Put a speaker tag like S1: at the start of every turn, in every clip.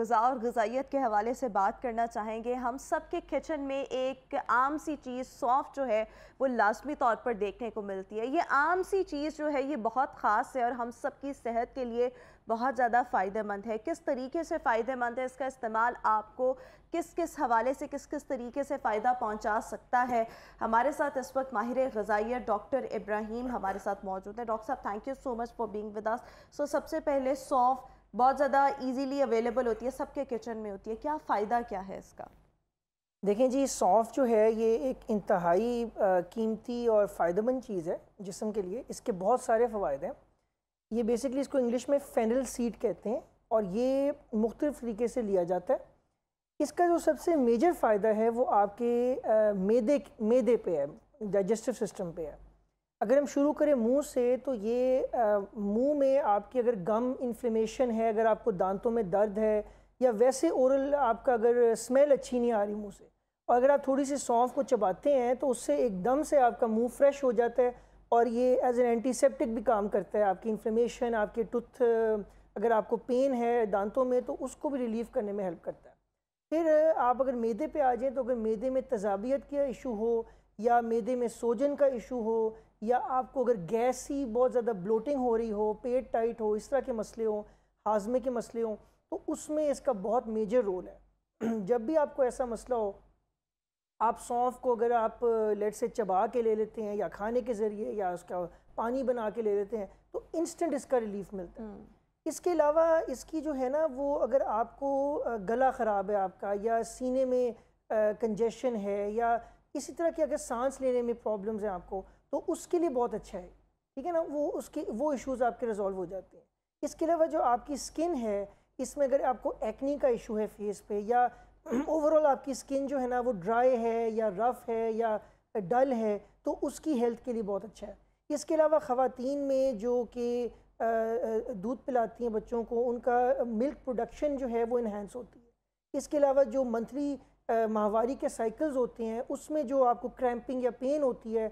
S1: गज़ा और गजाइत के हवाले से बात करना चाहेंगे हम सब के किचन में एक आम सी चीज़ सौंफ जो है वो लाजमी तौर पर देखने को मिलती है ये आम सी चीज़ जो है ये बहुत ख़ास है और हम सब की सेहत के लिए बहुत ज़्यादा फ़ायदेमंद है किस तरीके से फ़ायदेमंद है इसका इस्तेमाल आपको किस किस हवाले से किस किस तरीके से फ़ायदा पहुँचा सकता है हमारे साथ इस वक्त माहिर गजाइत डॉक्टर इब्राहिम हमारे साथ मौजूद हैं डॉक्टर साहब thank you so much for being with so सबसे पहले सौफ़ बहुत ज़्यादा ईजीली अवेलेबल होती है सबके किचन में होती है क्या फ़ायदा क्या है इसका
S2: देखें जी सौंफ जो है ये एक इंतहाई कीमती और फ़ायदेमंद चीज़ है जिसम के लिए इसके बहुत सारे फ़वाद हैं ये बेसिकली इसको इंग्लिश में फेनल सीड कहते हैं और ये मुख्तलिफ़ तरीके से लिया जाता है इसका जो सबसे मेजर फ़ायदा है वो आपके मैदे मेदे मेदे पे है डाइजेस्टिव सिस्टम पे है अगर हम शुरू करें मुंह से तो ये मुंह में आपकी अगर गम इन्फ्लेमेशन है अगर आपको दांतों में दर्द है या वैसे ओरल आपका अगर स्मेल अच्छी नहीं आ रही मुंह से और अगर आप थोड़ी सी सौंफ को चबाते हैं तो उससे एकदम से आपका मुंह फ्रेश हो जाता है और ये एज एन एंटीसेप्टिक भी काम करता है आपकी इन्फ्लेमेशन आपके टूथ अगर आपको पेन है दांतों में तो उसको भी रिलीव करने में हेल्प करता है फिर आप अगर मैदे पे आ जाएँ तो अगर मैदे में तजाबियत का इशू हो या मैदे में सोजन का इशू हो या आपको अगर गैस ही बहुत ज़्यादा ब्लोटिंग हो रही हो पेट टाइट हो इस तरह के मसले हों हाजमे के मसले हों तो उसमें इसका बहुत मेजर रोल है जब भी आपको ऐसा मसला हो आप सौंफ को अगर आप लेट से चबा के ले लेते हैं या खाने के ज़रिए या उसका पानी बना के ले लेते हैं तो इंस्टेंट इसका रिलीफ मिलता है हम्म। इसके अलावा इसकी जो है ना वो अगर आपको गला ख़राब है आपका या सीने में कंजेशन है या इसी तरह की अगर सांस लेने में प्रॉब्लम्स हैं आपको तो उसके लिए बहुत अच्छा है ठीक है ना वो उसके वो इश्यूज आपके रिजॉल्व हो जाते हैं इसके अलावा जो आपकी स्किन है इसमें अगर आपको एक्नी का इशू है फेस पे या ओवरऑल आपकी स्किन जो है ना वो ड्राई है या रफ़ है या डल है तो उसकी हेल्थ के लिए बहुत अच्छा है इसके अलावा ख़वातीन में जो कि दूध पिलाती हैं बच्चों को उनका मिल्क प्रोडक्शन जो है वो इन्हेंस होती है इसके अलावा जो मंथली माहवारी के साइकिल्स होते हैं उसमें जो आपको क्रैम्पिंग या पेन होती है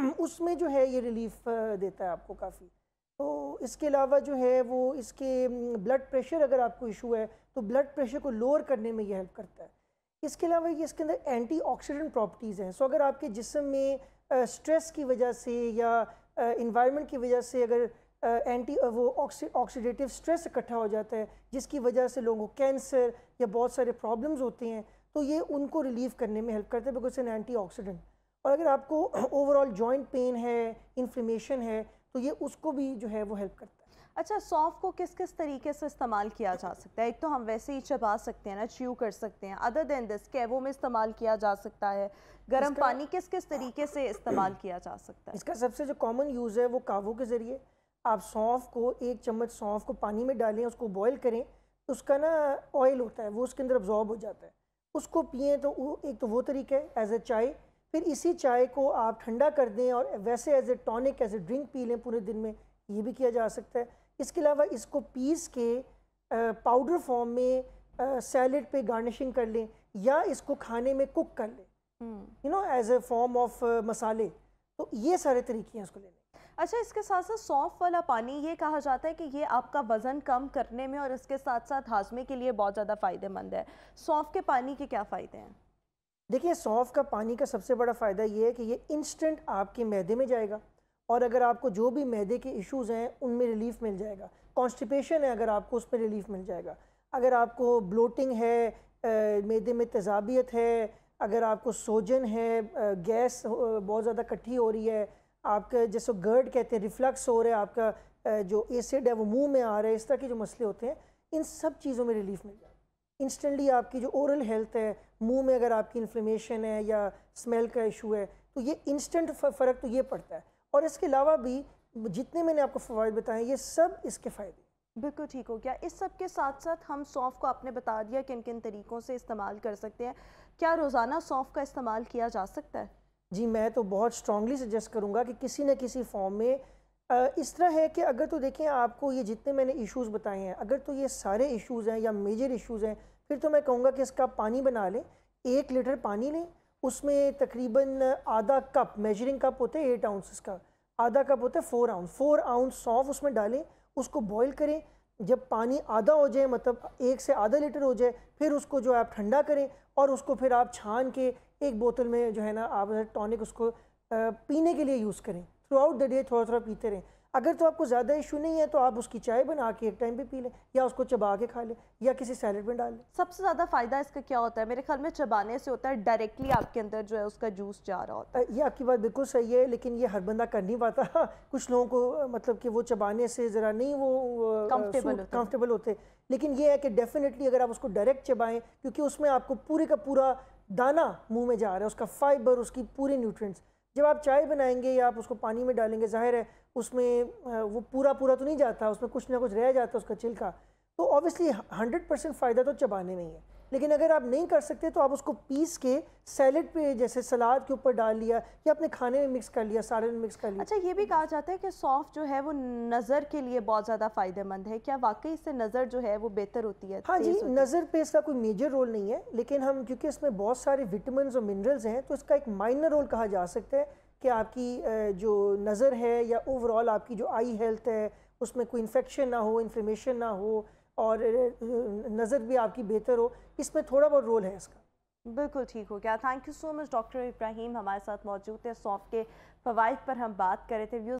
S2: उसमें जो है ये रिलीफ देता है आपको काफ़ी तो इसके अलावा जो है वो इसके ब्लड प्रेशर अगर आपको इशू है तो ब्लड प्रेशर को लोअर करने में ये हेल्प करता है इसके अलावा ये इसके अंदर एंटीऑक्सीडेंट प्रॉपर्टीज़ हैं सो अगर आपके जिसम में स्ट्रेस की वजह से या इन्वायरमेंट की वजह से अगर एंटी वो ऑक्सीडेटिव स्ट्रेस इकट्ठा हो जाता है जिसकी वजह से लोगों को कैंसर या बहुत सारे प्रॉब्लम्स होते हैं तो ये उनको रिलीव करने में हेल्प करता है बिकॉज एन एंटी ऑक्सीडेंट और अगर आपको ओवरऑल जॉइंट पेन है इन्फ्लेमेशन है तो ये उसको
S1: भी जो है वो हेल्प करता है अच्छा सौंफ को किस किस तरीके से इस्तेमाल किया जा सकता है एक तो हम वैसे ही चबा सकते हैं ना च्यू कर सकते हैं अदर देन दिस कैवों में इस्तेमाल किया जा सकता है गर्म पानी
S2: किस किस तरीके से
S1: इस्तेमाल किया
S2: जा सकता है इसका सबसे जो कॉमन यूज़ है वो कावों के ज़रिए आप सौंफ को एक चम्मच सौंफ को पानी में डालें उसको बॉयल करें उसका ना ऑयल होता है वो उसके अंदर अब्जॉर्ब हो जाता है उसको पिए तो एक तो वो तरीका है एज ए चाय फिर इसी चाय को आप ठंडा कर दें और वैसे as a tonic as a drink पी लें पूरे दिन में ये भी किया जा सकता है इसके अलावा इसको पीस के पाउडर फॉर्म में सैलड पे गार्निशिंग कर लें या इसको खाने में कुक कर लें you know as a form of मसाले तो ये सारे तरीके हैं उसको लेने
S1: अच्छा इसके साथ साथ सौंफ वाला पानी ये कहा जाता है कि ये आपका वज़न कम करने में और इसके साथ साथ हाजमे के लिए बहुत ज़्यादा फ़ायदेमंद है सौंफ के पानी के क्या फ़ायदे हैं
S2: देखिए सौंफ का पानी का सबसे बड़ा फ़ायदा ये है कि ये इंस्टेंट आपके मैदे में जाएगा और अगर आपको जो भी मैदे के इश्यूज़ हैं उनमें रिलीफ मिल जाएगा कॉन्स्टिपेशन है अगर आपको उसमें रिलीफ मिल जाएगा अगर आपको ब्लोटिंग है मैदे में तजाबियत है अगर आपको सोजन है गैस बहुत ज़्यादा इकट्ठी हो रही है आपका जैसे गर्ड कहते हैं रिफ्लक्स हो रहा है आपका जो एसिड है वो मुंह में आ रहा है इस तरह के जो मसले होते हैं इन सब चीज़ों में रिलीफ मिल जाएगा इंस्टेंटली आपकी जो ओरल हेल्थ है मुंह में अगर आपकी इन्फ्लेमेशन है या स्मेल का इशू है तो ये इंस्टेंट फ़र्क तो ये पड़ता है और इसके अलावा भी जितने मैंने आपको फ़वाद बताए ये सब इसके फ़ायदे बिल्कुल ठीक हो गया इस सब के साथ साथ हम सौंफ को आपने
S1: बता दिया किन किन तरीक़ों से इस्तेमाल कर सकते हैं क्या रोज़ाना सौंफ का इस्तेमाल किया जा सकता
S2: है जी मैं तो बहुत स्ट्रॉगली सजेस्ट करूँगा कि किसी न किसी फॉर्म में इस तरह है कि अगर तो देखें आपको ये जितने मैंने इश्यूज़ बताए हैं अगर तो ये सारे इश्यूज़ हैं या मेजर इश्यूज़ हैं फिर तो मैं कहूँगा कि इसका पानी बना लें एक लीटर पानी लें उसमें तकरीबन आधा कप मेजरिंग कप होते हैं एट आउंस का आधा कप होता है फोर आउंस फोर आउंस सौंफ उसमें डालें उसको बॉईल करें जब पानी आधा हो जाए मतलब एक से आधा लीटर हो जाए फिर उसको जो है आप ठंडा करें और उसको फिर आप छान के एक बोतल में जो है ना आप टॉनिक उसको पीने के लिए यूज़ करें थ्रू आउट द डे थोड़ा थोड़ा पीते रहें अगर तो आपको ज़्यादा इशू नहीं है तो आप उसकी चाय बना के एक टाइम पे पी लें या उसको चबा के खा लें या किसी सैलड में डाल लें
S1: सबसे ज़्यादा फ़ायदा इसका क्या होता है मेरे ख्याल में चबाने से होता है डायरेक्टली आपके
S2: अंदर जो है उसका जूस जा रहा होता है ये आपकी बात बिल्कुल सही है लेकिन ये हर बंदा कर नहीं पाता कुछ लोगों को मतलब कि वो चबाने से ज़रा नहीं वो कम्फर्टेबल होते लेकिन ये है कि डेफिनेटली अगर आप उसको डायरेक्ट चबाएँ क्योंकि उसमें आपको पूरे का पूरा दाना मुँह में जा रहा है उसका फाइबर उसकी पूरे न्यूट्रेंट्स जब आप चाय बनाएंगे या आप उसको पानी में डालेंगे ज़ाहिर है उसमें वो पूरा पूरा तो नहीं जाता उसमें कुछ ना कुछ रह जाता है उसका छिलका तो ऑब्वियसली हंड्रेड परसेंट फ़ायदा तो चबाने में ही है लेकिन अगर आप नहीं कर सकते तो आप उसको पीस के सैलड पे जैसे सलाद के ऊपर डाल लिया या अपने खाने में मिक्स कर लिया सारे में मिक्स कर लिया अच्छा ये भी कहा जाता है कि सौंफ जो है वो
S1: नज़र के लिए बहुत ज़्यादा फ़ायदेमंद है क्या वाकई इससे नज़र जो है वो बेहतर होती है हाँ जी
S2: नज़र पे इसका कोई मेजर रोल नहीं है लेकिन हम क्योंकि इसमें बहुत सारे विटामिन और मिनरल्स हैं तो इसका एक माइनर रोल कहा जा सकता है कि आपकी जो नज़र है या ओवरऑल आपकी जो आई हेल्थ है उसमें कोई इन्फेक्शन ना हो इन्फ्लेमेशन ना हो और नज़र भी आपकी बेहतर हो इसमें थोड़ा बहुत रोल है इसका बिल्कुल ठीक हो गया thank you so much doctor Ibrahim
S1: हमारे साथ मौजूद थे सॉफ्ट के फ़वाद पर हम बात कर रहे थे